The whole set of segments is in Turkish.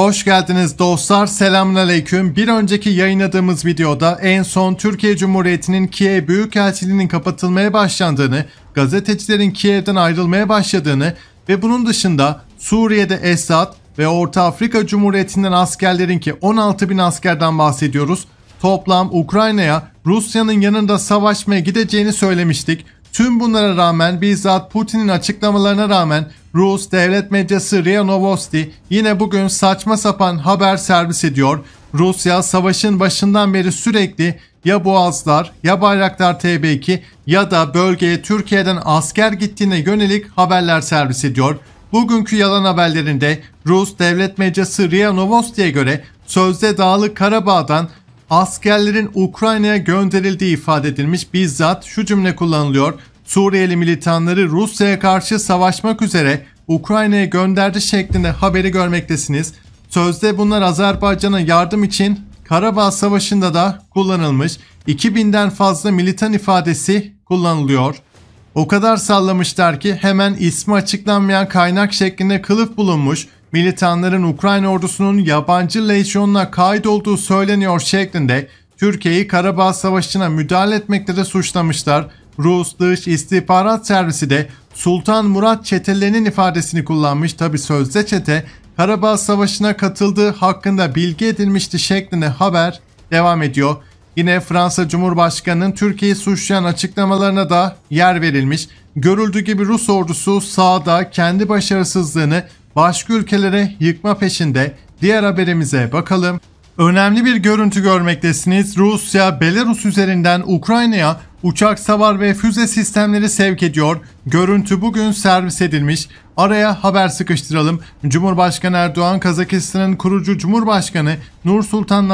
Hoş geldiniz dostlar. Selamünaleyküm. Bir önceki yayınladığımız videoda en son Türkiye Cumhuriyeti'nin Kiev Büyükelçiliğinin kapatılmaya başlandığını, gazetecilerin Kiev'den ayrılmaya başladığını ve bunun dışında Suriye'de Esad ve Orta Afrika Cumhuriyeti'nden askerlerin ki 16 bin askerden bahsediyoruz. Toplam Ukrayna'ya Rusya'nın yanında savaşmaya gideceğini söylemiştik. Tüm bunlara rağmen bizzat Putin'in açıklamalarına rağmen Rus devlet medyası RIA Novosti yine bugün saçma sapan haber servis ediyor. Rusya savaşın başından beri sürekli ya Boğazlar ya Bayraktar TB2 ya da bölgeye Türkiye'den asker gittiğine yönelik haberler servis ediyor. Bugünkü yalan haberlerinde Rus devlet medyası RIA Novosti'ye göre sözde Dağlı Karabağ'dan askerlerin Ukrayna'ya gönderildiği ifade edilmiş bizzat şu cümle kullanılıyor. Suriyeli militanları Rusya'ya karşı savaşmak üzere Ukrayna'ya gönderdi şeklinde haberi görmektesiniz. Sözde bunlar Azerbaycan'a yardım için Karabağ Savaşı'nda da kullanılmış. 2000'den fazla militan ifadesi kullanılıyor. O kadar sallamışlar ki hemen ismi açıklanmayan kaynak şeklinde kılıf bulunmuş militanların Ukrayna ordusunun yabancı lejyonuna kayıt olduğu söyleniyor şeklinde Türkiye'yi Karabağ Savaşı'na müdahale etmekte de suçlamışlar. Rus Dış İstihbarat Servisi de Sultan Murat çetelerinin ifadesini kullanmış. Tabi sözde çete Karabağ Savaşı'na katıldığı hakkında bilgi edilmişti şeklinde haber devam ediyor. Yine Fransa Cumhurbaşkanı'nın Türkiye'yi suçlayan açıklamalarına da yer verilmiş. Görüldüğü gibi Rus ordusu sağda kendi başarısızlığını başka ülkelere yıkma peşinde. Diğer haberimize bakalım. Önemli bir görüntü görmektesiniz. Rusya, Belarus üzerinden Ukrayna'ya uçak, savar ve füze sistemleri sevk ediyor. Görüntü bugün servis edilmiş. Araya haber sıkıştıralım. Cumhurbaşkanı Erdoğan, Kazakistan'ın kurucu Cumhurbaşkanı Nursultan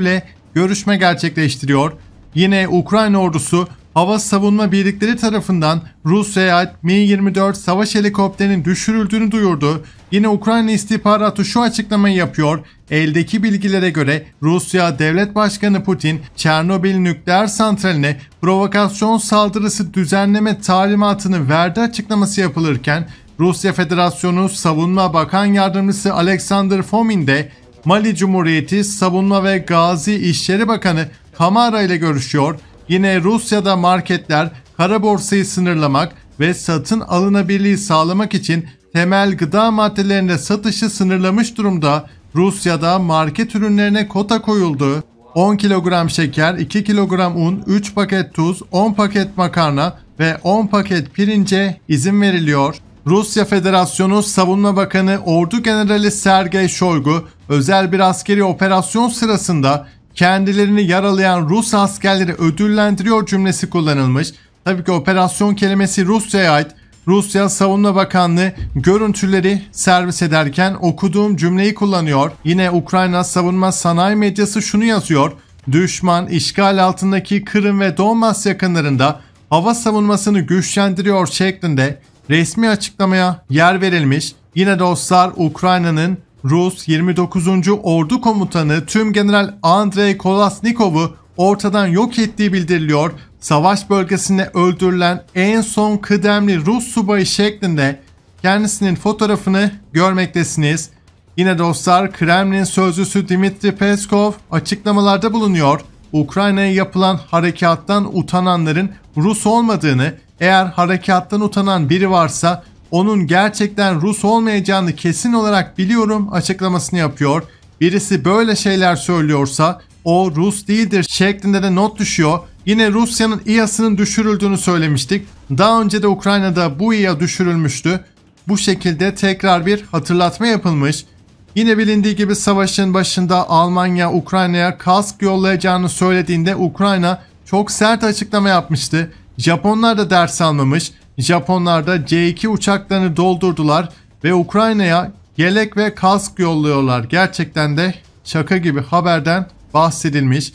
ile görüşme gerçekleştiriyor. Yine Ukrayna ordusu hava savunma birlikleri tarafından Rus seyahat Mi-24 savaş helikopterinin düşürüldüğünü duyurdu. Yine Ukrayna istihbaratı şu açıklamayı yapıyor. Eldeki bilgilere göre Rusya Devlet Başkanı Putin, Çernobil nükleer santraline provokasyon saldırısı düzenleme talimatını verdi açıklaması yapılırken, Rusya Federasyonu Savunma Bakan Yardımcısı Alexander Fomin de Mali Cumhuriyeti Savunma ve Gazi İşleri Bakanı Kamara ile görüşüyor. Yine Rusya'da marketler kara borsayı sınırlamak ve satın alınabilirliği sağlamak için temel gıda maddelerinde satışı sınırlamış durumda. Rusya'da market ürünlerine kota koyuldu. 10 kilogram şeker, 2 kilogram un, 3 paket tuz, 10 paket makarna ve 10 paket pirince izin veriliyor. Rusya Federasyonu Savunma Bakanı Ordu Generali Sergey Shoigu özel bir askeri operasyon sırasında kendilerini yaralayan Rus askerleri ödüllendiriyor cümlesi kullanılmış. Tabii ki operasyon kelimesi Rusya'ya ait. Rusya Savunma Bakanlığı görüntüleri servis ederken okuduğum cümleyi kullanıyor. Yine Ukrayna Savunma Sanayi Medyası şunu yazıyor. Düşman işgal altındaki Kırım ve Donbas yakınlarında hava savunmasını güçlendiriyor şeklinde resmi açıklamaya yer verilmiş. Yine dostlar Ukrayna'nın Rus 29. Ordu Komutanı tüm General Andrei Kolasnikov'u ortadan yok ettiği bildiriliyor. Savaş bölgesinde öldürülen en son kıdemli Rus subayı şeklinde kendisinin fotoğrafını görmektesiniz. Yine dostlar Kremlin sözcüsü Dimitri Peskov açıklamalarda bulunuyor. Ukrayna'ya yapılan harekattan utananların Rus olmadığını, eğer harekattan utanan biri varsa onun gerçekten Rus olmayacağını kesin olarak biliyorum açıklamasını yapıyor. Birisi böyle şeyler söylüyorsa o Rus değildir şeklinde de not düşüyor. Yine Rusya'nın İHA'sının düşürüldüğünü söylemiştik. Daha önce de Ukrayna'da bu İHA düşürülmüştü. Bu şekilde tekrar bir hatırlatma yapılmış. Yine bilindiği gibi savaşın başında Almanya Ukrayna'ya kask yollayacağını söylediğinde Ukrayna çok sert açıklama yapmıştı. Japonlar da ders almamış. Japonlar da C2 uçaklarını doldurdular ve Ukrayna'ya yelek ve kask yolluyorlar. Gerçekten de şaka gibi haberden bahsedilmiş.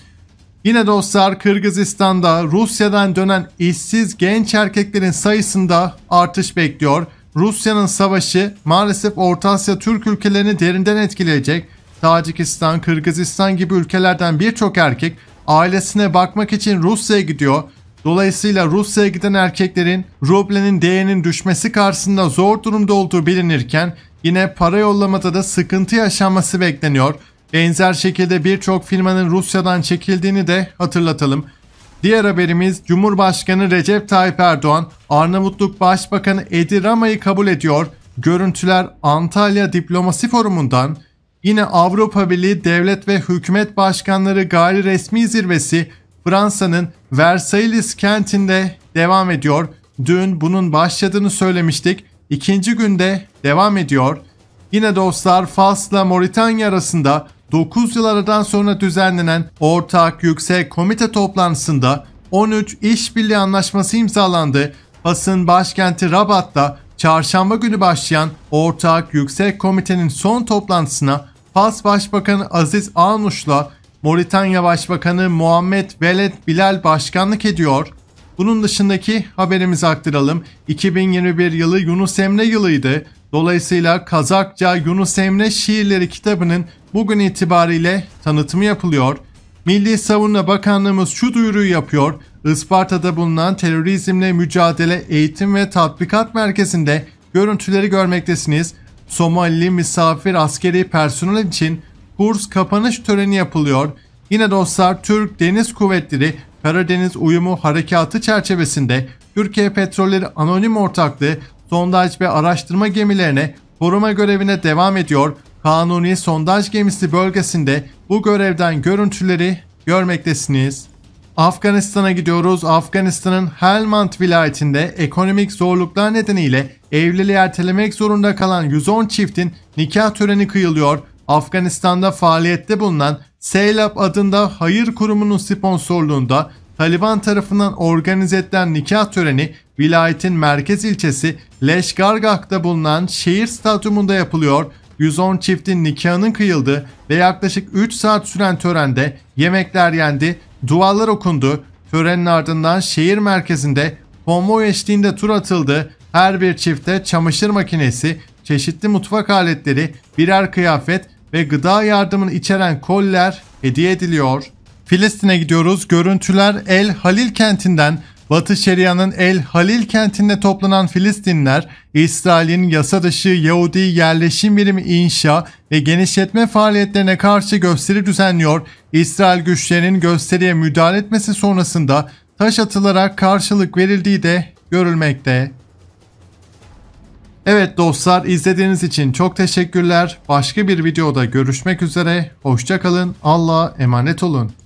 Yine dostlar Kırgızistan'da Rusya'dan dönen işsiz genç erkeklerin sayısında artış bekliyor. Rusya'nın savaşı maalesef Orta Asya Türk ülkelerini derinden etkileyecek. Tacikistan, Kırgızistan gibi ülkelerden birçok erkek ailesine bakmak için Rusya'ya gidiyor. Dolayısıyla Rusya'ya giden erkeklerin rublenin değerinin düşmesi karşısında zor durumda olduğu bilinirken yine para yollamada da sıkıntı yaşanması bekleniyor. Benzer şekilde birçok firmanın Rusya'dan çekildiğini de hatırlatalım. Diğer haberimiz Cumhurbaşkanı Recep Tayyip Erdoğan Arnavutluk Başbakanı Edi Rama'yı kabul ediyor. Görüntüler Antalya Diplomasi Forumu'ndan yine Avrupa Birliği Devlet ve Hükümet Başkanları Gayri Resmi Zirvesi Fransa'nın Versailles kentinde devam ediyor. Dün bunun başladığını söylemiştik. İkinci günde devam ediyor. Yine dostlar Fas'la Moritanya arasında 9 yıl aradan sonra düzenlenen ortak yüksek komite toplantısında 13 işbirliği anlaşması imzalandı. Fas'ın başkenti Rabat'ta çarşamba günü başlayan ortak yüksek komitenin son toplantısına Fas Başbakanı Aziz Anuş'la Moritanya Başbakanı Muhammed Veled Bilal başkanlık ediyor. Bunun dışındaki haberimizi aktaralım. 2021 yılı Yunus Emre yılıydı. Dolayısıyla Kazakça Yunus Emre şiirleri kitabının bugün itibariyle tanıtımı yapılıyor. Milli Savunma Bakanlığımız şu duyuruyu yapıyor. Isparta'da bulunan terörizmle mücadele eğitim ve tatbikat merkezinde görüntüleri görmektesiniz. Somali misafir askeri personel için burs kapanış töreni yapılıyor. Yine dostlar Türk Deniz Kuvvetleri Karadeniz Uyumu Harekatı çerçevesinde Türkiye Petrolleri Anonim Ortaklığı sondaj ve araştırma gemilerine koruma görevine devam ediyor. Kanuni sondaj gemisi bölgesinde bu görevden görüntüleri görmektesiniz. Afganistan'a gidiyoruz. Afganistan'ın Helmand vilayetinde ekonomik zorluklar nedeniyle evliliği ertelemek zorunda kalan 110 çiftin nikah töreni kıyılıyor. Afganistan'da faaliyette bulunan Seylab adında hayır kurumunun sponsorluğunda Taliban tarafından organize edilen nikah töreni vilayetin merkez ilçesi Leşgargah'ta bulunan şehir stadyumunda yapılıyor. 110 çiftin nikahının kıyıldı ve yaklaşık 3 saat süren törende yemekler yendi, dualar okundu. Törenin ardından şehir merkezinde konvoy eşliğinde tur atıldı. Her bir çifte çamaşır makinesi, çeşitli mutfak aletleri, birer kıyafet ve gıda yardımını içeren koller hediye ediliyor. Filistin'e gidiyoruz. Görüntüler El Halil kentinden Batı Şeria'nın El Halil kentinde toplanan Filistinler, İsrail'in yasa dışı Yahudi yerleşim birimi inşa ve genişletme faaliyetlerine karşı gösteri düzenliyor. İsrail güçlerinin gösteriye müdahale etmesi sonrasında taş atılarak karşılık verildiği de görülmekte. Evet dostlar izlediğiniz için çok teşekkürler. Başka bir videoda görüşmek üzere. Hoşçakalın. Allah'a emanet olun.